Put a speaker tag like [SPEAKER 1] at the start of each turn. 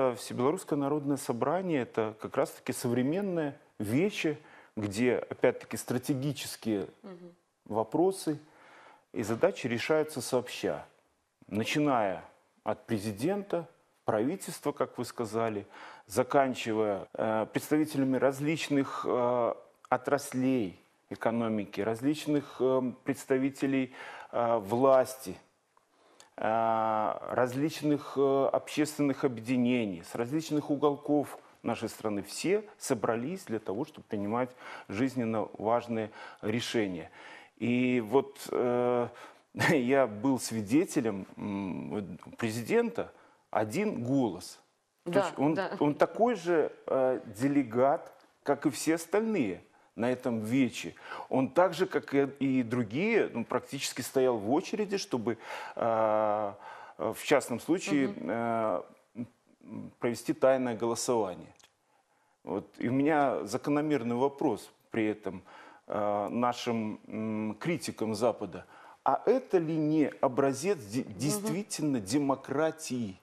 [SPEAKER 1] Э, Всебелорусское народное собрание – это как раз-таки современные вещи, где, опять-таки, стратегические угу. вопросы и задачи решаются сообща, начиная от президента, правительства, как вы сказали, заканчивая э, представителями различных э, отраслей экономики, различных э, представителей э, власти – Э, различных э, общественных объединений, с различных уголков нашей страны. Все собрались для того, чтобы принимать жизненно важные решения. И вот э, я был свидетелем президента один голос. Да, То есть он, да. он такой же э, делегат, как и все остальные на этом вече. Он так же, как и другие, ну практически стоял в очереди, чтобы а, э, в частном случае э, провести тайное голосование. Вот. И у меня закономерный вопрос при этом э, нашим э, критикам Запада. А это ли не образец де- действительно демократии?